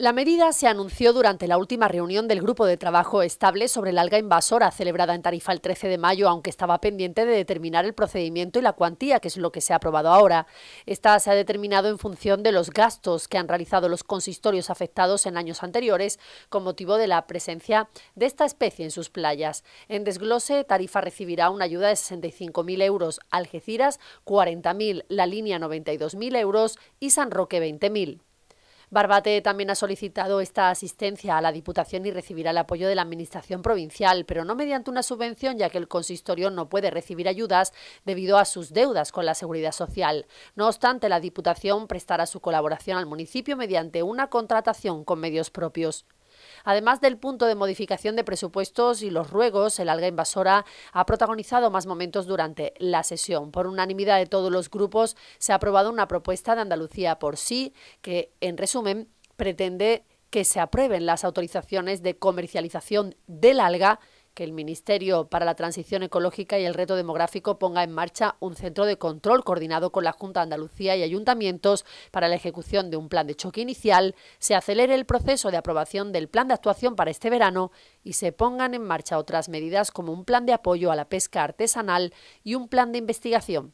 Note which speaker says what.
Speaker 1: La medida se anunció durante la última reunión del Grupo de Trabajo Estable sobre el alga invasora celebrada en Tarifa el 13 de mayo, aunque estaba pendiente de determinar el procedimiento y la cuantía, que es lo que se ha aprobado ahora. Esta se ha determinado en función de los gastos que han realizado los consistorios afectados en años anteriores con motivo de la presencia de esta especie en sus playas. En desglose, Tarifa recibirá una ayuda de 65.000 euros, Algeciras 40.000, la línea 92.000 euros y San Roque 20.000. Barbate también ha solicitado esta asistencia a la Diputación y recibirá el apoyo de la Administración provincial, pero no mediante una subvención, ya que el consistorio no puede recibir ayudas debido a sus deudas con la Seguridad Social. No obstante, la Diputación prestará su colaboración al municipio mediante una contratación con medios propios. Además del punto de modificación de presupuestos y los ruegos, el alga invasora ha protagonizado más momentos durante la sesión. Por unanimidad de todos los grupos se ha aprobado una propuesta de Andalucía por sí que, en resumen, pretende que se aprueben las autorizaciones de comercialización del alga que el Ministerio para la Transición Ecológica y el Reto Demográfico ponga en marcha un centro de control coordinado con la Junta de Andalucía y ayuntamientos para la ejecución de un plan de choque inicial, se acelere el proceso de aprobación del plan de actuación para este verano y se pongan en marcha otras medidas como un plan de apoyo a la pesca artesanal y un plan de investigación.